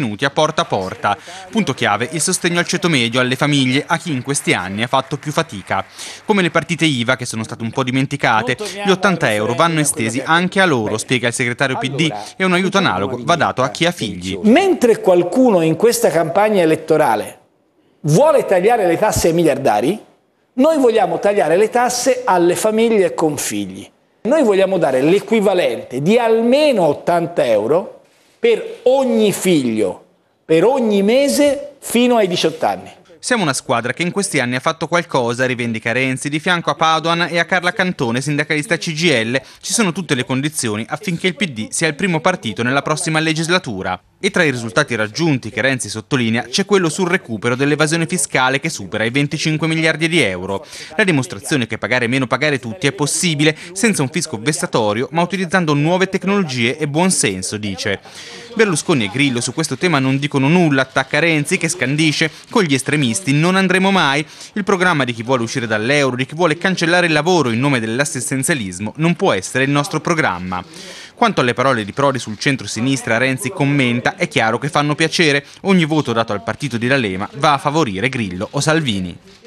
tenuti a porta a porta. Punto chiave il sostegno al ceto medio, alle famiglie, a chi in questi anni ha fatto più fatica. Come le partite IVA, che sono state un po' dimenticate, gli 80 euro vanno estesi anche a loro, spiega il segretario PD, e un aiuto analogo va dato a chi ha figli. Mentre qualcuno in questa campagna elettorale vuole tagliare le tasse ai miliardari, noi vogliamo tagliare le tasse alle famiglie con figli. Noi vogliamo dare l'equivalente di almeno 80 euro per ogni figlio, per ogni mese fino ai 18 anni. Siamo una squadra che in questi anni ha fatto qualcosa, rivendica Renzi, di fianco a Padoan e a Carla Cantone, sindacalista CGL. Ci sono tutte le condizioni affinché il PD sia il primo partito nella prossima legislatura. E tra i risultati raggiunti che Renzi sottolinea c'è quello sul recupero dell'evasione fiscale che supera i 25 miliardi di euro. La dimostrazione che pagare meno pagare tutti è possibile senza un fisco vessatorio ma utilizzando nuove tecnologie e buonsenso, dice. Berlusconi e Grillo su questo tema non dicono nulla, attacca Renzi che scandisce con gli estremisti non andremo mai. Il programma di chi vuole uscire dall'euro, di chi vuole cancellare il lavoro in nome dell'assistenzialismo non può essere il nostro programma. Quanto alle parole di Prodi sul centro-sinistra, Renzi commenta, è chiaro che fanno piacere, ogni voto dato al partito di D'Alema va a favorire Grillo o Salvini.